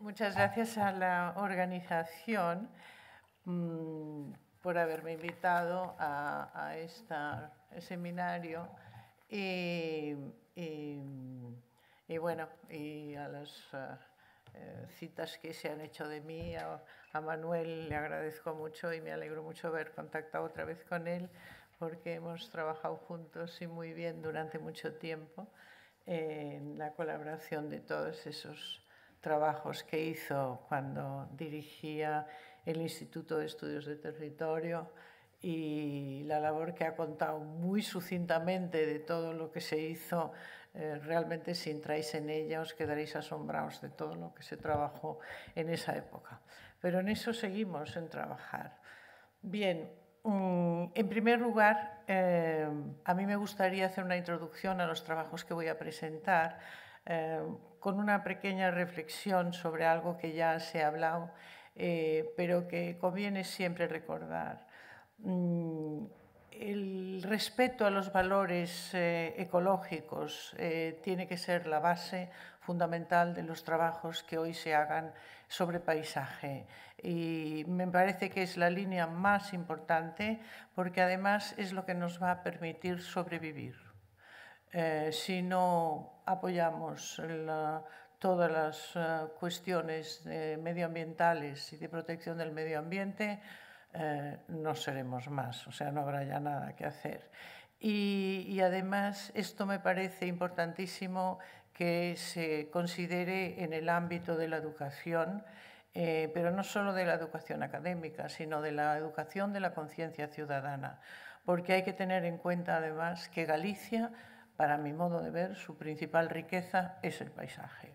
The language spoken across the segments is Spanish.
muchas gracias a la organización mm, por haberme invitado a, este seminario y, bueno, y a las eh, citas que se han hecho de mí. A, a Manuel le agradezco mucho y me alegro mucho haber contactado otra vez con él porque hemos trabajado juntos y muy bien durante mucho tiempo en la colaboración de todos esos trabajos que hizo cuando dirigía el Instituto de Estudios de Territorio y la labor que ha contado muy sucintamente de todo lo que se hizo, eh, realmente si entráis en ella os quedaréis asombrados de todo lo que se trabajó en esa época. Pero en eso seguimos en trabajar. Bien, mm, en primer lugar, eh, a mí me gustaría hacer una introducción a los trabajos que voy a presentar eh, con una pequeña reflexión sobre algo que ya se ha hablado, eh, pero que conviene siempre recordar. Mm, el respeto a los valores eh, ecológicos tiene que ser la base fundamental de los trabajos que hoy se hagan sobre paisaje. Y me parece que es la línea más importante porque además es lo que nos va a permitir sobrevivir. Eh, si no apoyamos eh, todas las eh, cuestiones medioambientales y de protección del medio ambiente, no seremos más, o sea, no habrá ya nada que hacer. Y, además esto me parece importantísimo que se considere en el ámbito de la educación, pero no solo de la educación académica, sino de la educación de la conciencia ciudadana, porque hay que tener en cuenta además que Galicia para mi modo de ver, su principal riqueza es el paisaje.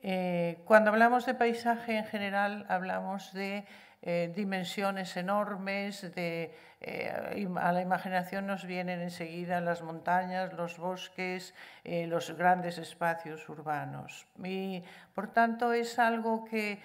Eh, cuando hablamos de paisaje en general, hablamos de eh, dimensiones enormes, de, eh, a la imaginación nos vienen enseguida las montañas, los bosques, los grandes espacios urbanos. Y por tanto es algo que,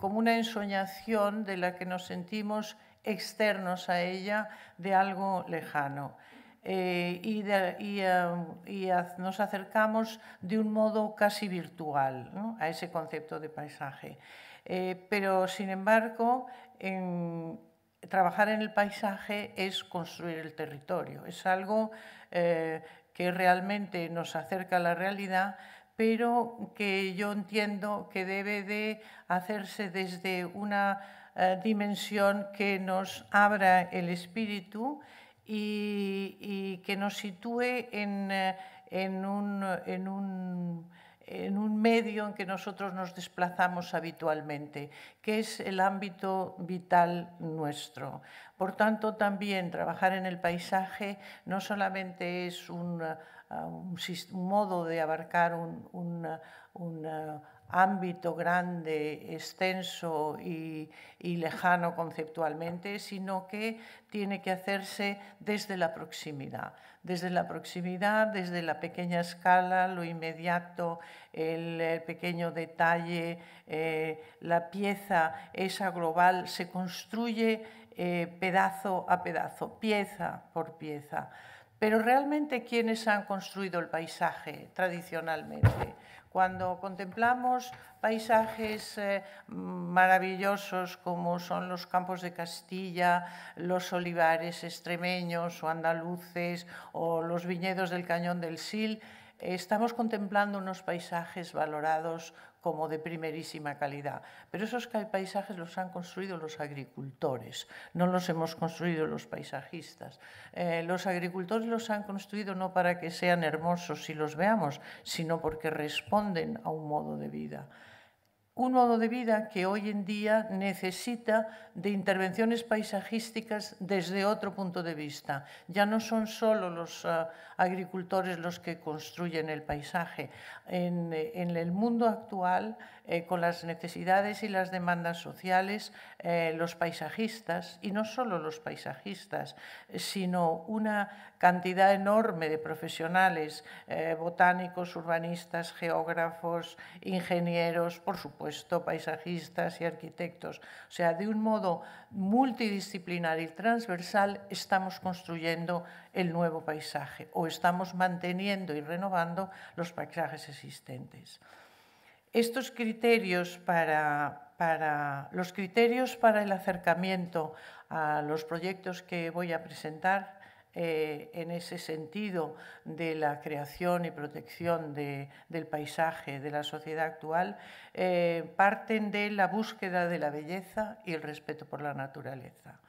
como una ensoñación de la que nos sentimos externos a ella, de algo lejano. Eh, y, em, nos acercamos de un modo casi virtual a ese concepto de paisaje. Eh, pero, sin embargo, trabajar en el paisaje es construir el territorio, es algo eh, que realmente nos acerca a la realidad, pero que yo entiendo que debe de hacerse desde una dimensión que nos abra el espíritu y, que nos sitúe en, eh, en, un, en, un, en un medio en que nosotros nos desplazamos habitualmente, que es el ámbito vital nuestro. Por tanto, también trabajar en el paisaje no solamente es un, eh, un modo de abarcar un, una ámbito grande, extenso y, lejano conceptualmente, sino que tiene que hacerse desde la proximidad. Desde la proximidad, desde la pequeña escala, lo inmediato, el, pequeño detalle, eh, la pieza esa global se construye eh, pedazo a pedazo, pieza por pieza. Pero realmente, ¿quiénes han construido el paisaje tradicionalmente? Cuando contemplamos paisajes eh, maravillosos como son los campos de Castilla, los olivares extremeños o andaluces o los viñedos del Cañón del Sil, estamos contemplando unos paisajes valorados como de primerísima calidad. Pero esos paisajes los han construido los agricultores, no los hemos construido los paisajistas. Eh, los agricultores los han construido no para que sean hermosos y los veamos, sino porque responden a un modo de vida un modo de vida que hoy en día necesita de intervenciones paisajísticas desde otro punto de vista. Ya no son solo los ah, agricultores los que construyen el paisaje. en eh, el mundo actual eh, con las necesidades y las demandas sociales, eh, los paisajistas, y no solo los paisajistas, sino una cantidad enorme de profesionales, eh, botánicos, urbanistas, geógrafos, ingenieros, por supuesto, paisajistas y arquitectos. O sea, de un modo multidisciplinar y transversal estamos construyendo el nuevo paisaje o estamos manteniendo y renovando los paisajes existentes estos criterios para, para, los criterios para el acercamiento a los proyectos que voy a presentar eh, en ese sentido de la creación y protección del paisaje de la sociedad actual eh, parten de la búsqueda de la belleza y el respeto por la naturaleza.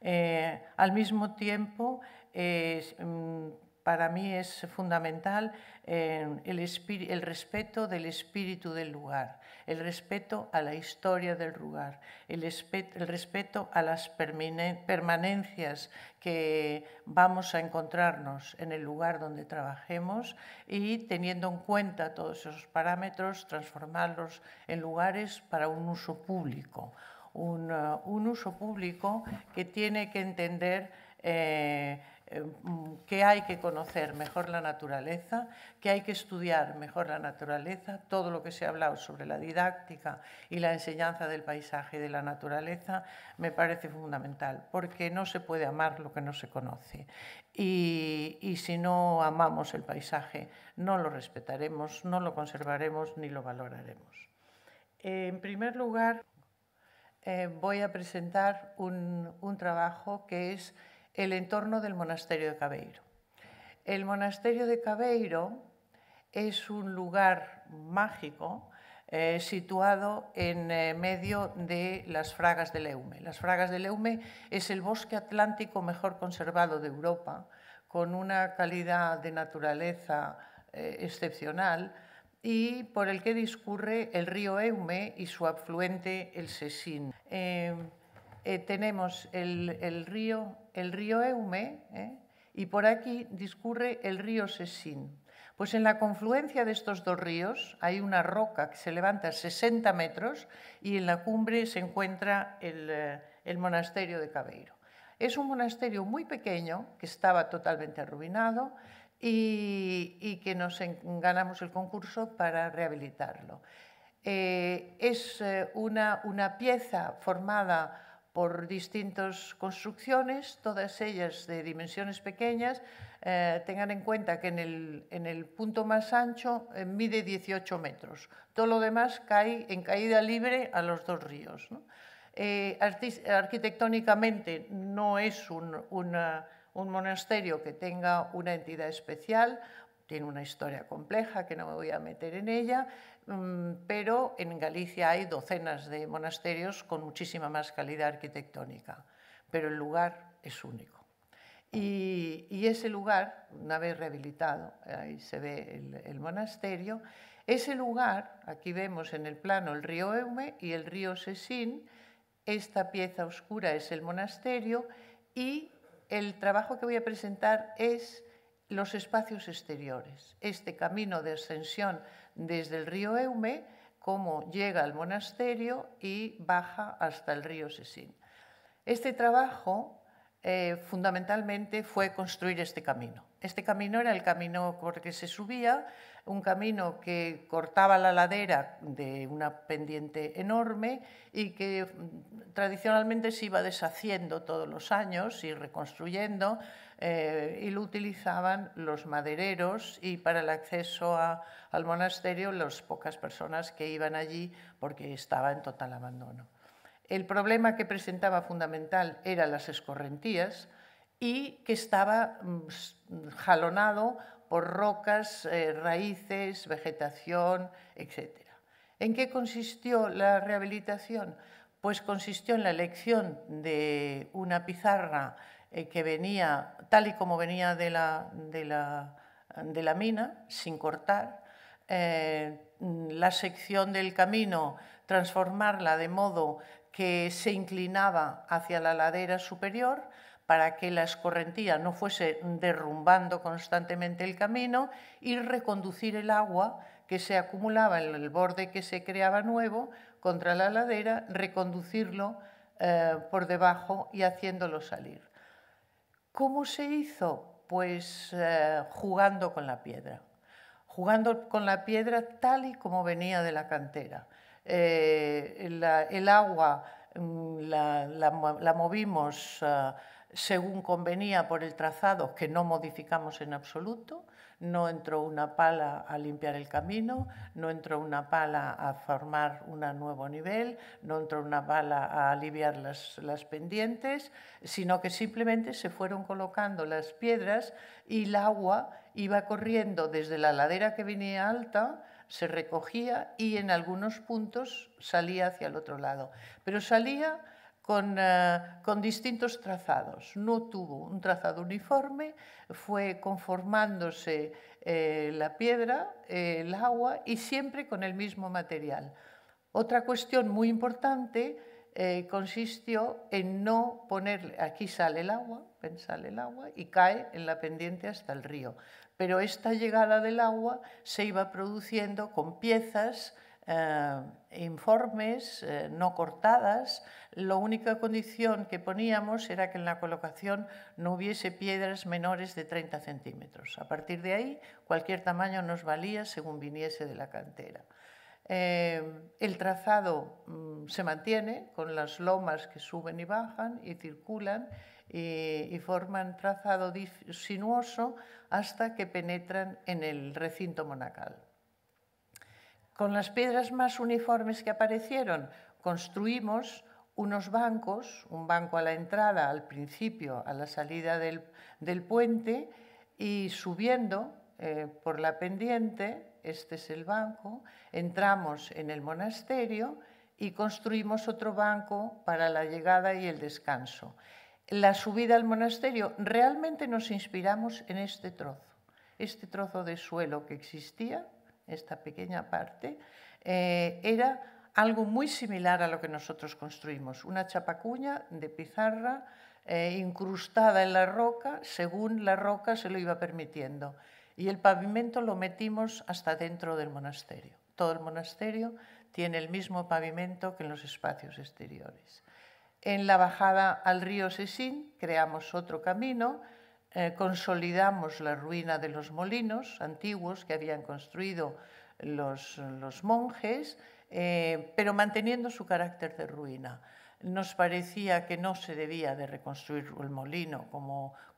Eh, al mismo tiempo, mm, para mí es fundamental eh, el, el, respeto del espíritu del lugar, el respeto a la historia del lugar, el, el respeto a las permanencias que vamos a encontrarnos en el lugar donde trabajemos y teniendo en cuenta todos esos parámetros, transformarlos en lugares para un uso público, un, uh, uso público que tiene que entender eh, eh, mm, que hay que conocer mejor la naturaleza, que hay que estudiar mejor la naturaleza, todo lo que se ha hablado sobre la didáctica y la enseñanza del paisaje y de la naturaleza me parece fundamental, porque no se puede amar lo que no se conoce. Y, si no amamos el paisaje, no lo respetaremos, no lo conservaremos ni lo valoraremos. En primer lugar, eh, voy a presentar un trabajo que es el entorno del monasterio de Cabeiro. El monasterio de Cabeiro es un lugar mágico eh, situado en eh, medio de las Fragas del Eume. Las Fragas del Eume es el bosque atlántico mejor conservado de Europa, con una calidad de naturaleza eh, excepcional y por el que discurre el río Eume y su afluente, el Sesín. Eh, tenemos el, río, el río Eume eh, y por aquí discurre el río Sesín. Pues en la confluencia de estos dos ríos hay una roca que se levanta a 60 metros y en la cumbre se encuentra eh, el, monasterio de Cabeiro. Es un monasterio muy pequeño que estaba totalmente arruinado y, que nos ganamos el concurso para rehabilitarlo. es una, una pieza formada por distintas construcciones, todas ellas de dimensiones pequeñas. Eh, tengan en cuenta que en el, punto más ancho eh, mide 18 metros. Todo lo demás cae en caída libre a los dos ríos. Eh, arquitectónicamente no es un monasterio que tenga una entidad especial, tiene una historia compleja que no me voy a meter en ella, mm, pero en Galicia hay docenas de monasterios con muchísima más calidad arquitectónica, pero el lugar es único. Y, ese lugar, una vez rehabilitado, ahí se ve el, el monasterio, ese lugar, aquí vemos en el plano el río Eume y el río Sesín, esta pieza oscura es el monasterio y el trabajo que voy a presentar es los espacios exteriores. Este camino de ascensión desde el río Eume, como llega al monasterio y baja hasta el río Sesín. Este trabajo eh, fundamentalmente fue construir este camino. Este camino era el camino por el que se subía, un camino que cortaba la ladera de una pendiente enorme y que mm, tradicionalmente se iba deshaciendo todos los años y reconstruyendo eh, y lo utilizaban los madereros y para el acceso al monasterio las pocas personas que iban allí porque estaba en total abandono. El problema que presentaba fundamental era las escorrentías y que estaba mm, jalonado por rocas, eh, raíces, vegetación, etc. ¿En qué consistió la rehabilitación? Pues consistió en la elección de una pizarra eh, que venía tal y como venía de la, de la, mina, sin cortar, eh, la sección del camino, transformarla de modo que se inclinaba hacia la ladera superior para que la escorrentía no fuese derrumbando constantemente el camino y reconducir el agua que se acumulaba en el borde que se creaba nuevo contra la ladera, reconducirlo eh, por debajo y haciéndolo salir. ¿Cómo se hizo? Pues eh, jugando con la piedra, jugando con la piedra tal y como venía de la cantera. Eh, el agua mm, la, movimos... Ah, según convenía por el trazado, que no modificamos en absoluto. No entró una pala a limpiar el camino, no entró una pala a formar un nuevo nivel, no entró una pala a aliviar las, las pendientes, sino que simplemente se fueron colocando las piedras y el agua iba corriendo desde la ladera que venía alta, se recogía y en algunos puntos salía hacia el otro lado. Pero salía eh, con, distintos trazados. No tuvo un trazado uniforme, fue conformándose eh, la piedra, eh, el agua y siempre con el mismo material. Otra cuestión muy importante consistió en no poner, aquí sale el agua, ven, sale el agua y cae en la pendiente hasta el río, pero esta llegada del agua se iba produciendo con piezas, eh, informes, eh, no cortadas. La única condición que poníamos era que en la colocación no hubiese piedras menores de 30 centímetros. A partir de ahí, cualquier tamaño nos valía según viniese de la cantera. Eh, el trazado mm, se mantiene con las lomas que suben y bajan y circulan y forman trazado sinuoso hasta que penetran en el recinto monacal. Con las piedras más uniformes que aparecieron construimos unos bancos, un banco a la entrada, al principio, a la salida del, puente y subiendo eh, por la pendiente, este es el banco, entramos en el monasterio y construimos otro banco para la llegada y el descanso. La subida al monasterio, realmente nos inspiramos en este trozo, este trozo de suelo que existía esta pequeña parte, eh, era algo muy similar a lo que nosotros construimos, una chapacuña de pizarra eh, incrustada en la roca según la roca se lo iba permitiendo. Y el pavimento lo metimos hasta dentro del monasterio. Todo el monasterio tiene el mismo pavimento que en los espacios exteriores. En la bajada al río Sesín creamos otro camino eh, consolidamos la ruina de los molinos antiguos que habían construido los, monjes, eh, pero manteniendo su carácter de ruina. Nos parecía que no se debía de reconstruir el molino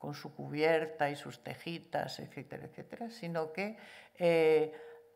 con su cubierta y sus tejitas, etcétera, etcétera, sino que eh,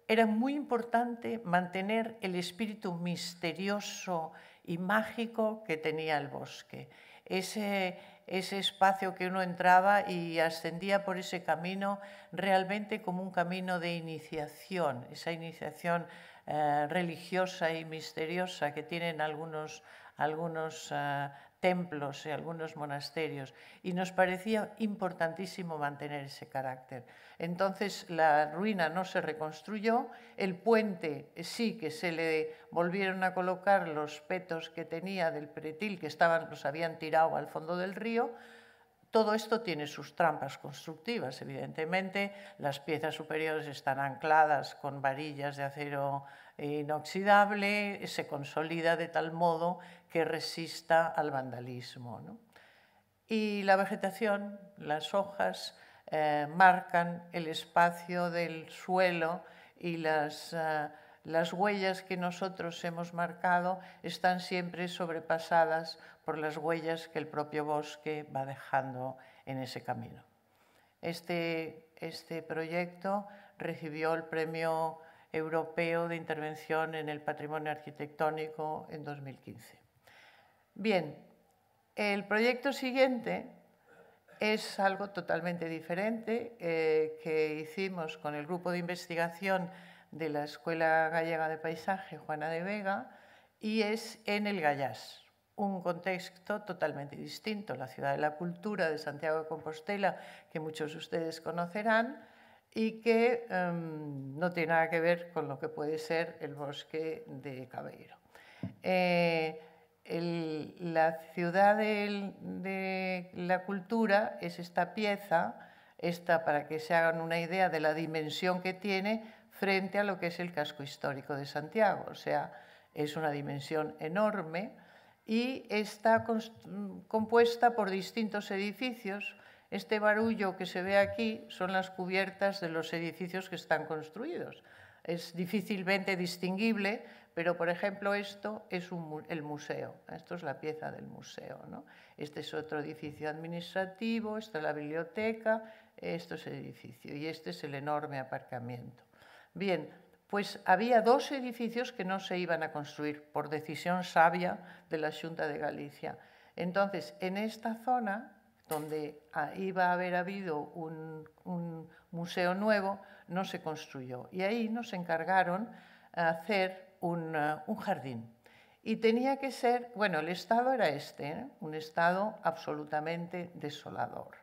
era muy importante mantener el espíritu misterioso y mágico que tenía el bosque ese, ese espacio que uno entraba y ascendía por ese camino realmente como un camino de iniciación, esa iniciación eh, religiosa y misteriosa que tienen algunos, algunos eh, templos y algunos monasterios, y nos parecía importantísimo mantener ese carácter. Entonces la ruina no se reconstruyó, el puente sí que se le volvieron a colocar los petos que tenía del pretil, que estaban, los habían tirado al fondo del río, todo esto tiene sus trampas constructivas, evidentemente. Las piezas superiores están ancladas con varillas de acero inoxidable, se consolida de tal modo que resista al vandalismo. Y la vegetación, las hojas, eh, marcan el espacio del suelo y las, eh, las huellas que nosotros hemos marcado están siempre sobrepasadas por las huellas que el propio bosque va dejando en ese camino. Este, este proyecto recibió el Premio Europeo de Intervención en el Patrimonio Arquitectónico en 2015. Bien, el proyecto siguiente es algo totalmente diferente eh, que hicimos con el grupo de investigación de la Escuela Gallega de Paisaje Juana de Vega y es en el Gallás un contexto totalmente distinto, la ciudad de la cultura de Santiago de Compostela, que muchos de ustedes conocerán, y que em, no tiene nada que ver con lo que puede ser el bosque de Caballero. Eh, la ciudad de, de la cultura es esta pieza, esta para que se hagan una idea de la dimensión que tiene frente a lo que es el casco histórico de Santiago. O sea, es una dimensión enorme y está compuesta por distintos edificios. Este barullo que se ve aquí son las cubiertas de los edificios que están construidos. Es difícilmente distinguible, pero por ejemplo esto es el museo, esto es la pieza del museo. ¿no? Este es otro edificio administrativo, esta es la biblioteca, esto es el edificio y este es el enorme aparcamiento. Bien, pues había dos edificios que no se iban a construir por decisión sabia de la Junta de Galicia. Entonces, en esta zona, donde ah, iba a haber habido un, museo nuevo, no se construyó. Y ahí nos encargaron hacer un, uh, jardín. Y tenía que ser, bueno, el estado era este, ¿eh? un estado absolutamente desolador.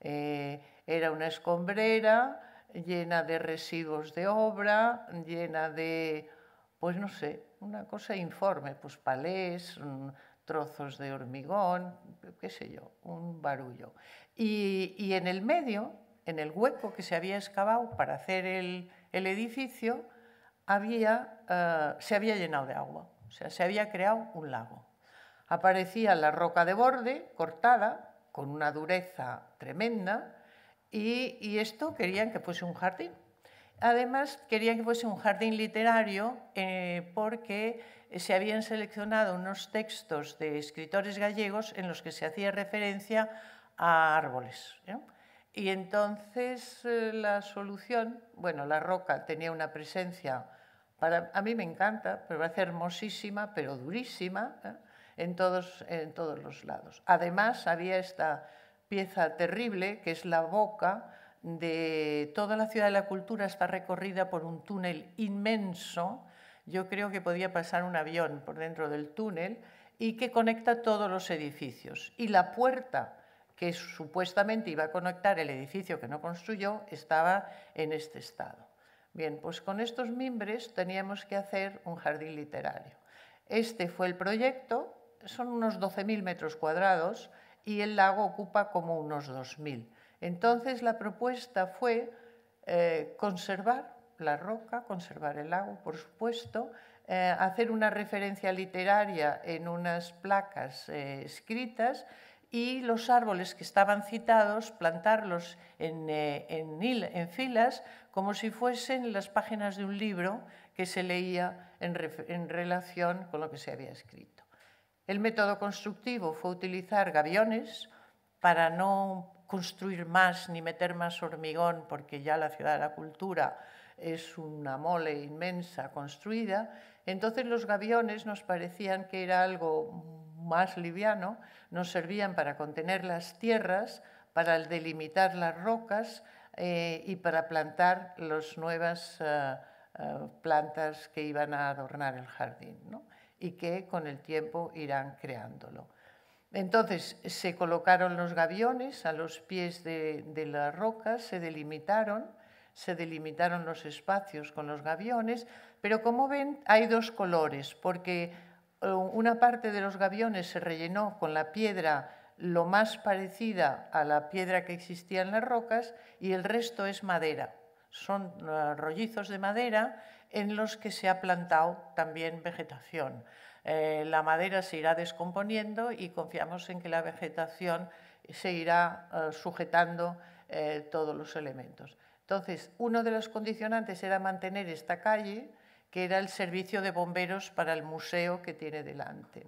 Eh, era una escombrera, llena de residuos de obra, llena de, pues no sé, una cosa informe, pues palés, mm, trozos de hormigón, qué sé yo, un barullo. Y, en el medio, en el hueco que se había excavado para hacer el, edificio, eh, se había llenado de agua, o sea, se había creado un lago. Aparecía la roca de borde cortada, con una dureza tremenda, y, esto querían que fuese un jardín. Además, querían que fuese un jardín literario eh, porque se habían seleccionado unos textos de escritores gallegos en los que se hacía referencia a árboles. Y entonces eh, la solución, bueno, la roca tenía una presencia, para, a mí me encanta, pero parece hermosísima, pero durísima, ¿eh? en todos los lados. Además, había esta pieza terrible, que es la boca de toda la ciudad de la cultura, está recorrida por un túnel inmenso. Yo creo que podía pasar un avión por dentro del túnel y que conecta todos los edificios. Y la puerta que supuestamente iba a conectar el edificio que no construyó estaba en este estado. Bien, pues con estos mimbres teníamos que hacer un jardín literario. Este fue el proyecto, son unos 12.000 metros cuadrados, y el lago ocupa como unos 2.000. Entonces la propuesta fue eh, conservar la roca, conservar el lago, por supuesto, eh, hacer una referencia literaria en unas placas eh, escritas y los árboles que estaban citados, plantarlos en, filas como si fuesen las páginas de un libro que se leía en relación con lo que se había escrito. El método constructivo fue utilizar gaviones para no construir más ni meter más hormigón, porque ya la ciudad de la cultura es una mole inmensa construida. Entonces los gaviones nos parecían que era algo más liviano, nos servían para contener las tierras, para delimitar las rocas eh, y para plantar las nuevas eh, eh, plantas que iban a adornar el jardín. ¿no? y que con el tiempo irán creándolo. Entonces se colocaron los gaviones a los pies de, la las rocas, se delimitaron, se delimitaron los espacios con los gaviones, pero como ven hay dos colores, porque eh, una parte de los gaviones se rellenó con la piedra lo más parecida a la piedra que existía en las rocas y el resto es madera son eh, rollizos de madera en los que se ha plantado también vegetación. Eh, la madera se irá descomponiendo y confiamos en que la vegetación se irá eh, sujetando todos los elementos. Entonces, uno de los condicionantes era mantener esta calle, que era el servicio de bomberos para el museo que tiene delante.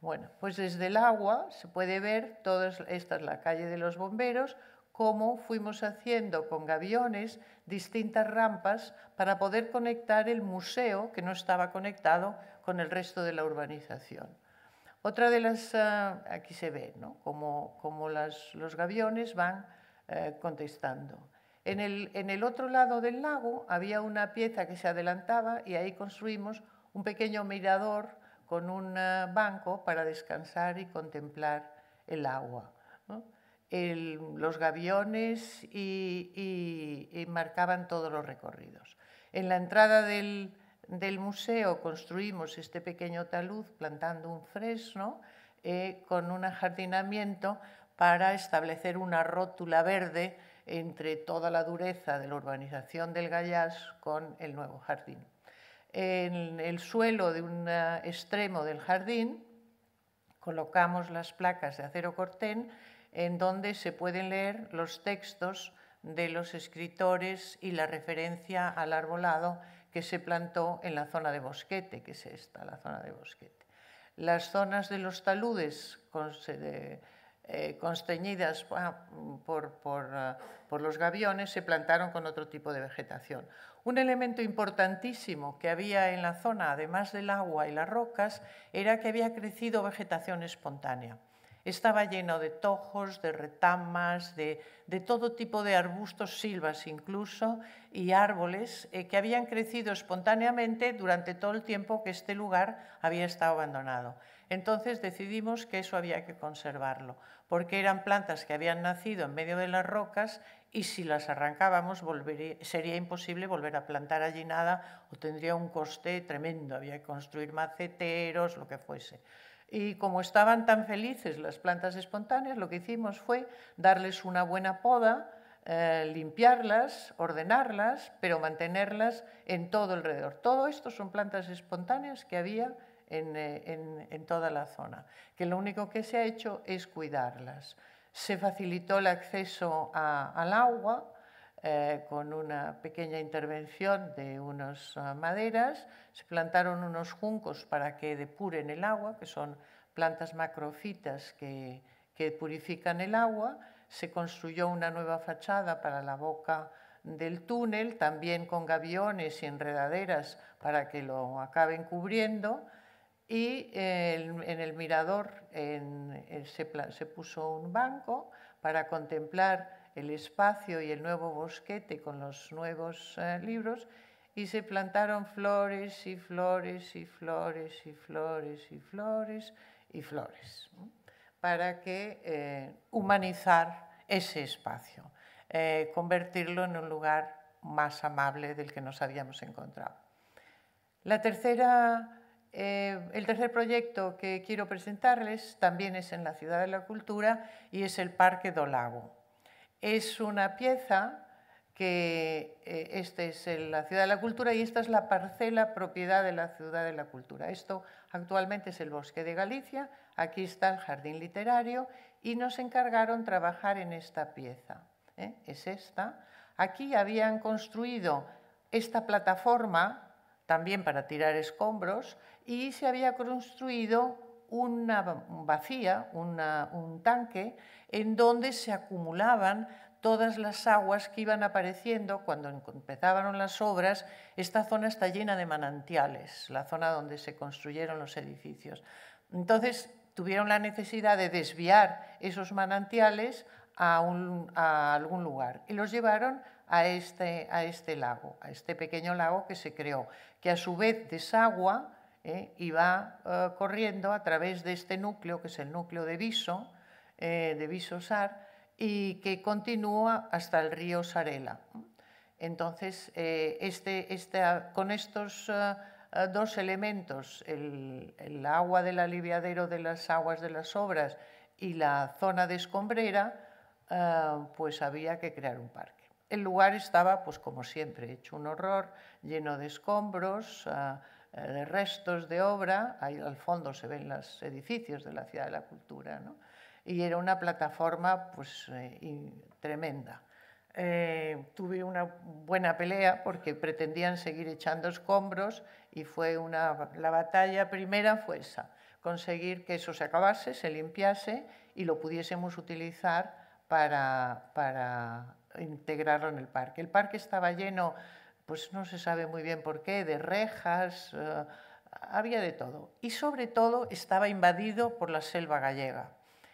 Bueno, pues desde el agua se puede ver, esta es la calle de los bomberos, cómo fuimos haciendo con gaviones distintas rampas para poder conectar el museo, que no estaba conectado, con el resto de la urbanización. Otra de las, eh, aquí se ve, ¿no? como, los gaviones van eh, contestando. En el, en el otro lado del lago había una pieza que se adelantaba y ahí construimos un pequeño mirador con un eh, banco para descansar y contemplar el agua. ¿no? los gaviones y, marcaban todos los recorridos. En la entrada del, museo construimos este pequeño talud plantando un fresno eh, con un ajardinamiento para establecer una rótula verde entre toda la dureza de la urbanización del Gallás con el nuevo jardín. En el suelo de un eh, extremo del jardín colocamos las placas de acero cortén en donde se pueden leer los textos de los escritores y la referencia al arbolado que se plantó en la zona de bosquete, que es esta, la zona de bosquete. Las zonas de los taludes eh, consteñidas constreñidas ah, por, ah, por los gaviones se plantaron con otro tipo de vegetación. Un elemento importantísimo que había en la zona, además del agua y las rocas, era que había crecido vegetación espontánea. Estaba lleno de tojos, de retamas, de, todo tipo de arbustos, silvas incluso, y árboles eh, que habían crecido espontáneamente durante todo el tiempo que este lugar había estado abandonado. Entonces decidimos que eso había que conservarlo, porque eran plantas que habían nacido en medio de las rocas y si las arrancábamos sería imposible volver a plantar allí nada o tendría un coste tremendo, había que construir maceteros, lo que fuese. Y como estaban tan felices las plantas espontáneas, lo que hicimos fue darles una buena poda, eh, limpiarlas, ordenarlas, pero mantenerlas en todo alrededor. Todo esto son plantas espontáneas que había eh, en, toda la zona, que lo único que se ha hecho es cuidarlas. Se facilitó el acceso al agua, eh, con una pequeña intervención de unas ah, maderas, se plantaron unos juncos para que depuren el agua, que son plantas macrofitas que, purifican el agua, se construyó una nueva fachada para la boca del túnel, también con gaviones y enredaderas para que lo acaben cubriendo. Y eh, en, el mirador eh, se, puso un banco para contemplar el espacio y el nuevo bosquete con los nuevos eh, libros y se plantaron flores y flores y flores y flores y flores y flores para que eh, humanizar ese espacio, eh, convertirlo en un lugar más amable del que nos habíamos encontrado. el tercer proyecto que quiero presentarles también es en la Ciudad de la Cultura y es el Parque Dolago es una pieza que eh, esta es la ciudad de la cultura y esta es la parcela propiedad de la ciudad de la cultura. Esto actualmente es el bosque de Galicia, aquí está el jardín literario y nos encargaron trabajar en esta pieza. ¿eh? Es esta. Aquí habían construido esta plataforma también para tirar escombros y se había construido una vacía, un tanque, en donde se acumulaban todas las aguas que iban apareciendo cuando empezaban las obras. Esta zona está llena de manantiales, la zona donde se construyeron los edificios. Entonces tuvieron la necesidad de desviar esos manantiales a, algún lugar y los llevaron este, a este lago, a este pequeño lago que se creó, que a su vez desagua ¿eh? y va eh, corriendo a través de este núcleo, que es el núcleo de Viso, eh, de Viso Sar, y que continúa hasta el río Sarela. Entonces, este, este, con estos dos elementos, el, agua del aliviadero de las aguas de las obras y la zona de escombrera, pues había que crear un parque. El lugar estaba, pues como siempre, hecho un horror, lleno de escombros, eh, de restos de obra, ahí al fondo se ven los edificios de la Ciudad de la Cultura, ¿no? y era una plataforma pues, eh, tremenda. Eh, tuve una buena pelea porque pretendían seguir echando escombros y fue una, la batalla primera fue esa, conseguir que eso se acabase, se limpiase y lo pudiésemos utilizar para, para integrarlo en el parque. El parque estaba lleno pues no se sabe muy bien por qué, de rejas, eh, había de todo. Y sobre todo estaba invadido por la selva gallega.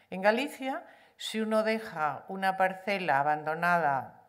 En Galicia, si uno deja una parcela abandonada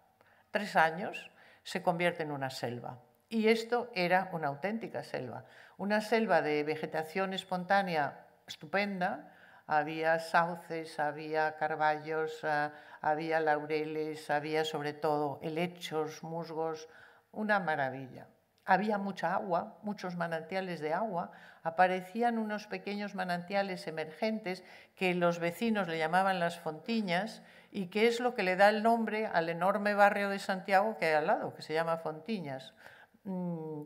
tres años, se convierte en una selva. Y esto era una auténtica selva. Una selva de vegetación espontánea estupenda, había sauces, había carballos, eh, había laureles, había sobre todo helechos, musgos, una maravilla. Había mucha agua, muchos manantiales de agua, aparecían unos pequeños manantiales emergentes que los vecinos le llamaban las fontiñas y que es lo que le da el nombre al enorme barrio de Santiago que hay al lado, que se llama Fontiñas. Mm,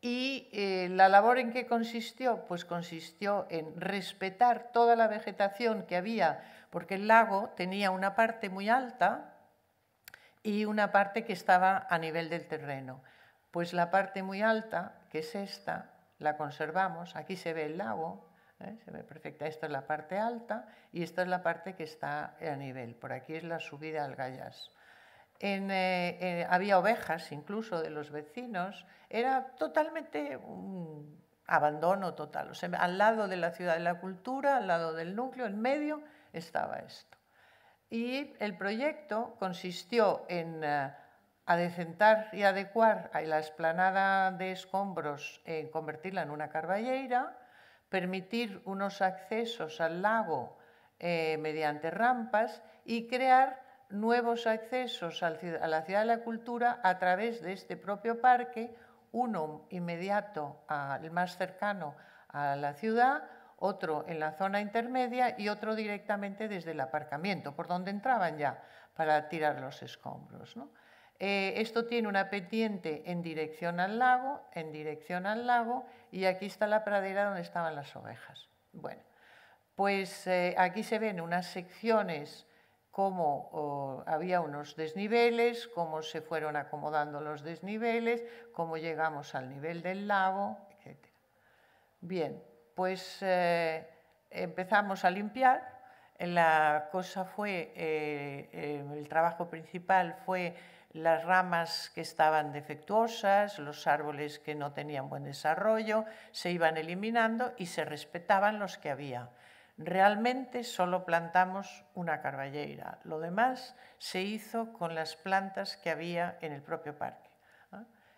¿Y eh, la labor en qué consistió? Pues consistió en respetar toda la vegetación que había, porque el lago tenía una parte muy alta y una parte que estaba a nivel del terreno. Pues la parte muy alta, que es esta, la conservamos. Aquí se ve el lago, ¿eh? se ve perfecta. Esta es la parte alta y esta es la parte que está a nivel. Por aquí es la subida al Gallas. Eh, eh, había ovejas incluso de los vecinos, era totalmente un abandono total. al lado de la ciudad de la cultura, al lado del núcleo, en medio estaba esto y el proyecto consistió en eh, adecentar y adecuar la esplanada de escombros, en eh, convertirla en una carballeira, permitir unos accesos al lago eh, mediante rampas y crear nuevos accesos a la ciudad de la cultura a través de este propio parque, uno inmediato, al más cercano a la ciudad, otro en la zona intermedia y otro directamente desde el aparcamiento, por donde entraban ya para tirar los escombros. Eh, esto tiene una pendiente en dirección al lago, en dirección al lago, y aquí está la pradera donde estaban las ovejas. Bueno, pues eh, aquí se ven unas secciones cómo había unos desniveles, cómo se fueron acomodando los desniveles, cómo llegamos al nivel del lago, etc. Bien, pues eh, empezamos a limpiar. La cosa fue, eh, eh, el trabajo principal fue las ramas que estaban defectuosas, los árboles que no tenían buen desarrollo, se iban eliminando y se respetaban los que había. Realmente solo plantamos una carballeira, lo demás se hizo con las plantas que había en el propio parque.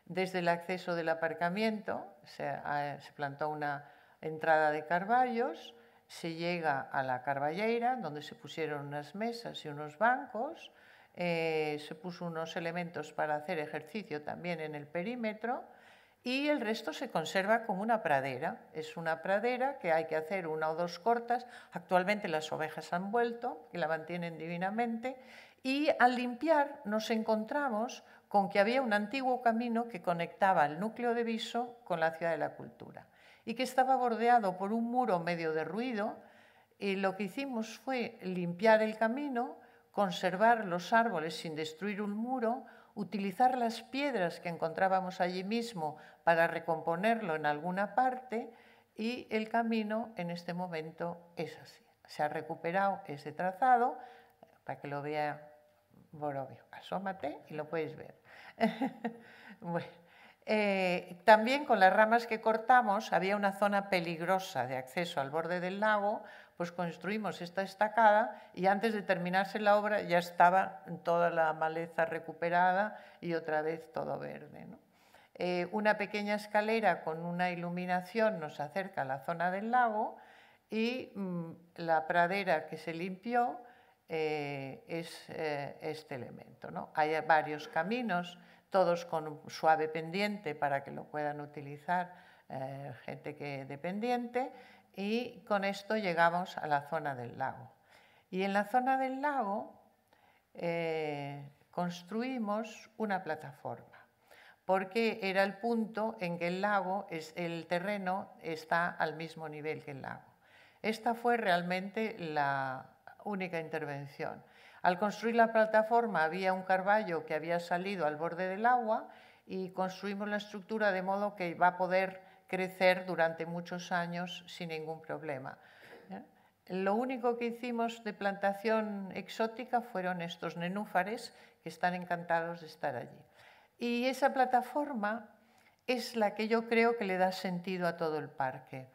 Desde el acceso del aparcamiento ah, se, plantó una entrada de Carballos, se llega a la Carballeira, donde se pusieron unas mesas y unos bancos, eh, se puso unos elementos para hacer ejercicio también en el perímetro y el resto se conserva como una pradera. Es una pradera que hay que hacer una o dos cortas. Actualmente las ovejas han vuelto, que la mantienen divinamente. Y al limpiar nos encontramos con que había un antiguo camino que conectaba el núcleo de Viso con la ciudad de la cultura y que estaba bordeado por un muro medio derruido y lo que hicimos fue limpiar el camino, conservar los árboles sin destruir un muro, utilizar las piedras que encontrábamos allí mismo para recomponerlo en alguna parte y el camino en este momento es así. Se ha recuperado ese trazado para que lo vea Borobio. Asómate y lo puedes ver. bueno. Eh, también con las ramas que cortamos había una zona peligrosa de acceso al borde del lago, pues construimos esta estacada y antes de terminarse la obra ya estaba toda la maleza recuperada y otra vez todo verde. Eh, una pequeña escalera con una iluminación nos acerca a la zona del lago y mm, la pradera que se limpió eh, es este elemento. Hay varios caminos todos con suave pendiente para que lo puedan utilizar eh, gente que dependiente y con esto llegamos a la zona del lago. Y en la zona del lago eh, construimos una plataforma, porque era el punto en que el lago, el terreno está al mismo nivel que el lago. Esta fue realmente la única intervención. Al construir la plataforma había un carballo que había salido al borde del agua y construimos la estructura de modo que va a poder crecer durante muchos años sin ningún problema. ¿eh? Lo único que hicimos de plantación exótica fueron estos nenúfares que están encantados de estar allí. Y esa plataforma es la que yo creo que le da sentido a todo el parque,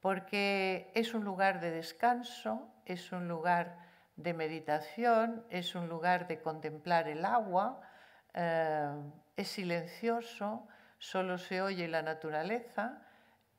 porque es un lugar de descanso, es un lugar de meditación, es un lugar de contemplar el agua, eh, es silencioso, solo se oye la naturaleza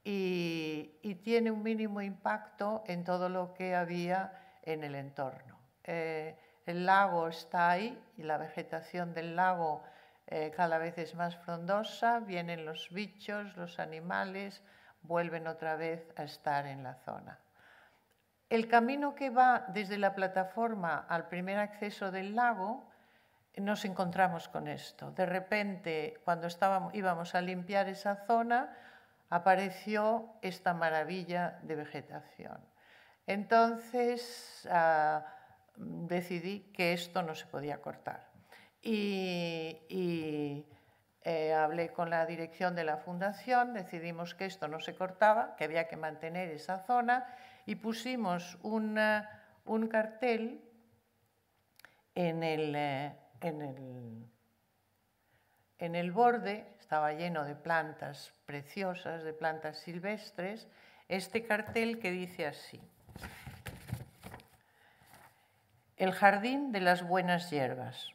y, tiene un mínimo impacto en todo lo que había en el entorno. Eh, el lago está ahí y la vegetación del lago eh, cada vez es más frondosa, vienen los bichos, los animales, vuelven otra vez a estar en la zona. El camino que va desde la plataforma al primer acceso del lago, nos encontramos con esto. De repente, cuando estábamos, íbamos a limpiar esa zona, apareció esta maravilla de vegetación. Entonces ah, decidí que esto no se podía cortar. Y, eh, hablé con la dirección de la fundación, decidimos que esto no se cortaba, que había que mantener esa zona y pusimos un cartel eh, en el borde, estaba lleno de plantas preciosas, de plantas silvestres, este cartel que dice así. El jardín de las buenas hierbas.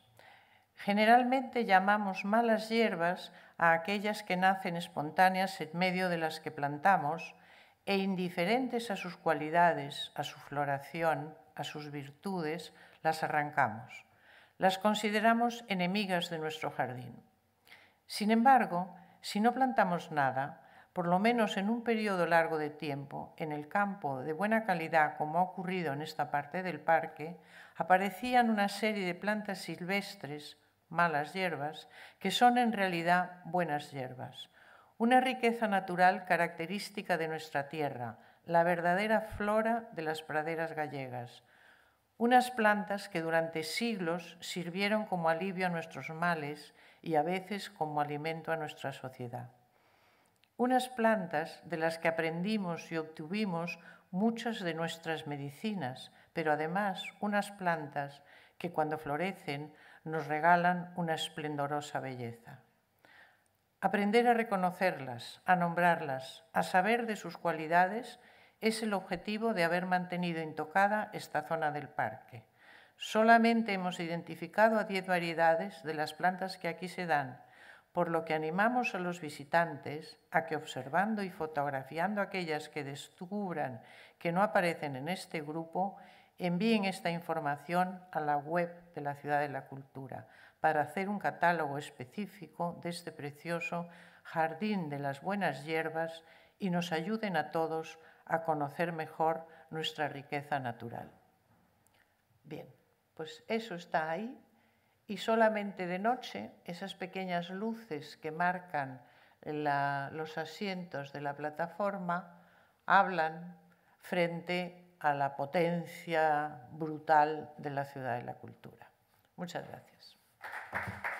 Generalmente llamamos malas hierbas a aquellas que nacen espontáneas en medio de las que plantamos, e indiferentes a sus cualidades, a su floración, a sus virtudes, las arrancamos. Las consideramos enemigas de nuestro jardín. Sin embargo, si no plantamos nada, por lo menos en un periodo largo de tiempo, en el campo de buena calidad, como ha ocurrido en esta parte del parque, aparecían una serie de plantas silvestres, malas hierbas, que son en realidad buenas hierbas, una riqueza natural característica de nuestra tierra, la verdadera flora de las praderas gallegas, unas plantas que durante siglos sirvieron como alivio a nuestros males y a veces como alimento a nuestra sociedad. Unas plantas de las que aprendimos y obtuvimos muchas de nuestras medicinas, pero además unas plantas que cuando florecen nos regalan una esplendorosa belleza. Aprender a reconocerlas, a nombrarlas, a saber de sus cualidades es el objetivo de haber mantenido intocada esta zona del parque. Solamente hemos identificado a 10 variedades de las plantas que aquí se dan, por lo que animamos a los visitantes a que observando y fotografiando aquellas que descubran que no aparecen en este grupo, envíen esta información a la web de la Ciudad de la Cultura para hacer un catálogo específico de este precioso jardín de las buenas hierbas y nos ayuden a todos a conocer mejor nuestra riqueza natural. Bien, pues eso está ahí y solamente de noche esas pequeñas luces que marcan los asientos de la plataforma hablan frente a la potencia brutal de la ciudad de la cultura. Muchas gracias. Thank you.